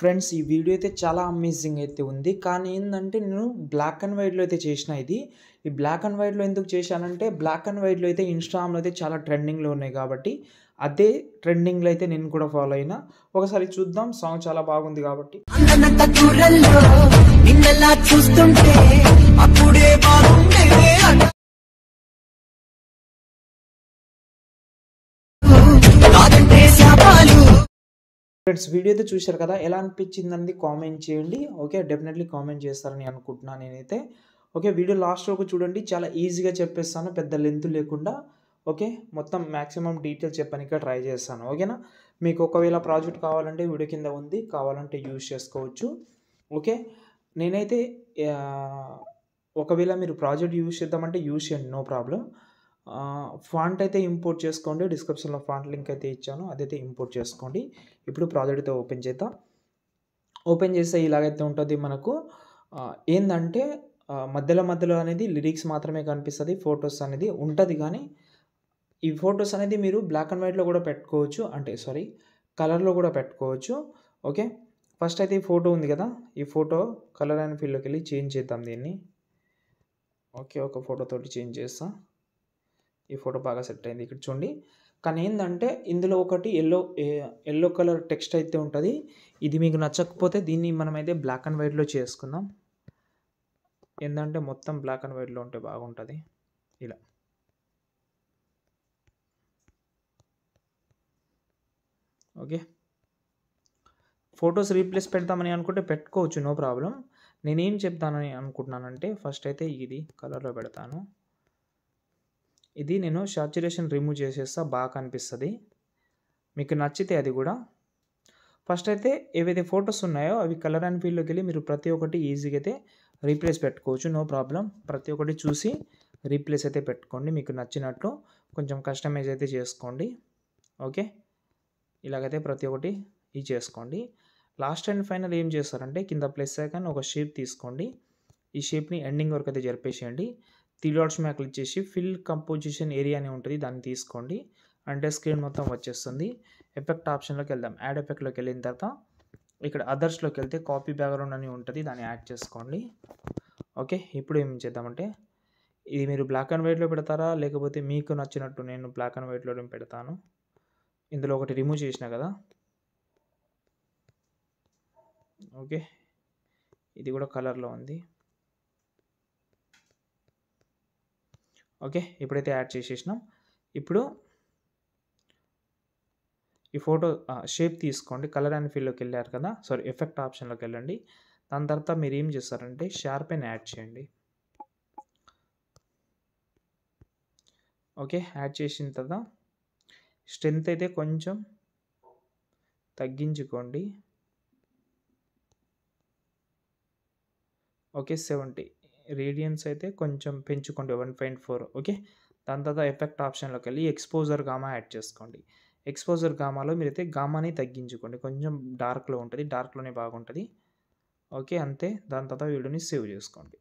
friends ఈ video అయితే చాలా అమేజింగ్ అయితే ఉంది కానీ ఏంటంటే నేను బ్లాక్ అండ్ వైట్లో అయితే చేసిన ఇది ఈ బ్లాక్ అండ్ వైట్లో ఎందుకు చేశానంటే బ్లాక్ అండ్ వైట్లో అయితే ఇన్స్టాగ్రామ్లో అయితే చాలా ట్రెండింగ్లో ఉన్నాయి కాబట్టి అదే ట్రెండింగ్లో అయితే నేను కూడా ఫాలో అయినా ఒకసారి చూద్దాం సాంగ్ చాలా బాగుంది కాబట్టి చూస్తుంటే అప్పుడే ఫ్రెండ్స్ వీడియో అయితే చూశారు కదా ఎలా అనిపించిందని కామెంట్ చేయండి ఓకే డెఫినెట్లీ కామెంట్ చేస్తారని అనుకుంటున్నాను నేనైతే ఓకే వీడియో లాస్ట్ వరకు చూడండి చాలా ఈజీగా చెప్పేస్తాను పెద్ద లెంత్ లేకుండా ఓకే మొత్తం మ్యాక్సిమం డీటెయిల్స్ చెప్పడానికి ట్రై చేస్తాను ఓకేనా మీకు ఒకవేళ ప్రాజెక్ట్ కావాలంటే వీడియో కింద ఉంది కావాలంటే యూజ్ చేసుకోవచ్చు ఓకే నేనైతే ఒకవేళ మీరు ప్రాజెక్ట్ యూజ్ చేద్దామంటే యూజ్ చేయండి నో ప్రాబ్లం ఫాంట్ అయితే ఇంపోర్ట్ చేసుకోండి డిస్క్రిప్షన్లో ఫాంట్ లింక్ అయితే ఇచ్చాను అదైతే ఇంపోర్ట్ చేసుకోండి ఇప్పుడు ప్రాజెక్ట్తో ఓపెన్ చేద్దాం ఓపెన్ చేస్తే ఇలాగైతే ఉంటుంది మనకు ఏంటంటే మధ్యలో మధ్యలో అనేది లిరిక్స్ మాత్రమే కనిపిస్తుంది ఫొటోస్ అనేది ఉంటుంది కానీ ఈ ఫొటోస్ అనేది మీరు బ్లాక్ అండ్ వైట్లో కూడా పెట్టుకోవచ్చు అంటే సారీ కలర్లో కూడా పెట్టుకోవచ్చు ఓకే ఫస్ట్ అయితే ఈ ఫోటో ఉంది కదా ఈ ఫోటో కలర్ అండ్ ఫీల్డ్లోకి వెళ్ళి చేంజ్ చేద్దాం దీన్ని ఓకే ఒక ఫోటోతోటి చేంజ్ చేస్తాను ఈ ఫోటో బాగా సెట్ అయింది ఇక్కడ చూడండి కానీ ఏంటంటే ఇందులో ఒకటి ఎల్లో ఎల్లో కలర్ టెక్స్ట్ అయితే ఉంటుంది ఇది మీకు నచ్చకపోతే దీన్ని మనమైతే బ్లాక్ అండ్ వైట్లో చేసుకుందాం ఏంటంటే మొత్తం బ్లాక్ అండ్ వైట్లో ఉంటే బాగుంటుంది ఇలా ఓకే ఫొటోస్ రీప్లేస్ పెడతామని అనుకుంటే పెట్టుకోవచ్చు నో ప్రాబ్లం నేనేం చెప్తానని అనుకుంటున్నానంటే ఫస్ట్ అయితే ఇది కలర్లో పెడతాను ఇది నేను సాచ్యురేషన్ రిమూవ్ చేసేస్తా బాగా కనిపిస్తుంది మీకు నచ్చితే అది కూడా ఫస్ట్ అయితే ఏవైతే ఫొటోస్ ఉన్నాయో అవి కలర్ అండ్ ఫీల్డ్లోకి వెళ్ళి మీరు ప్రతి ఒక్కటి ఈజీగా అయితే రీప్లేస్ పెట్టుకోవచ్చు నో ప్రాబ్లం ప్రతి ఒక్కటి చూసి రీప్లేస్ అయితే పెట్టుకోండి మీకు నచ్చినట్టు కొంచెం కస్టమైజ్ అయితే చేసుకోండి ఓకే ఇలాగైతే ప్రతి ఒక్కటి ఇది చేసుకోండి లాస్ట్ అండ్ ఫైనల్ ఏం చేస్తారంటే కింద ప్లస్ అయ్యాక ఒక షేప్ తీసుకోండి ఈ షేప్ని ఎండింగ్ వరకు అయితే జరిపేసేయండి త్రీ డాట్స్ మీద క్లిక్ చేసి ఫిల్ కంపోజిషన్ ఏరియా అని ఉంటుంది దాన్ని తీసుకోండి అంటే స్క్రీన్ మొత్తం వచ్చేస్తుంది ఎఫెక్ట్ ఆప్షన్లోకి వెళ్దాం యాడ్ ఎఫెక్ట్లోకి వెళ్ళిన తర్వాత ఇక్కడ అదర్స్లోకి వెళ్తే కాపీ బ్యాక్గ్రౌండ్ అని ఉంటుంది దాన్ని యాడ్ చేసుకోండి ఓకే ఇప్పుడు ఏం చేద్దామంటే ఇది మీరు బ్లాక్ అండ్ వైట్లో పెడతారా లేకపోతే మీకు నచ్చినట్టు నేను బ్లాక్ అండ్ వైట్లో పెడతాను ఇందులో ఒకటి రిమూవ్ చేసిన కదా ఓకే ఇది కూడా కలర్లో ఉంది ఓకే ఇప్పుడైతే యాడ్ చేసేసినాం ఇప్పుడు ఈ ఫోటో షేప్ తీసుకోండి కలర్ అండ్ ఫీల్డ్లోకి వెళ్ళారు కదా సారీ ఎఫెక్ట్ ఆప్షన్లోకి వెళ్ళండి దాని తర్వాత మీరు ఏం చేస్తారంటే షార్పెన్ యాడ్ చేయండి ఓకే యాడ్ చేసిన తర్వాత స్ట్రెంత్ అయితే కొంచెం తగ్గించుకోండి ఓకే సెవెంటీ రేడియన్స్ అయితే కొంచెం పెంచుకోండి వన్ పాయింట్ ఫోర్ ఓకే దాని తర్వాత ఎఫెక్ట్ ఆప్షన్లోకి వెళ్ళి ఎక్స్పోజర్ గామా యాడ్ చేసుకోండి ఎక్స్పోజర్ గామాలో మీరైతే గామాని తగ్గించుకోండి కొంచెం డార్క్లో ఉంటుంది డార్క్లోనే బాగుంటుంది ఓకే అంతే దాని తర్వాత వీడియోని సేవ్ చేసుకోండి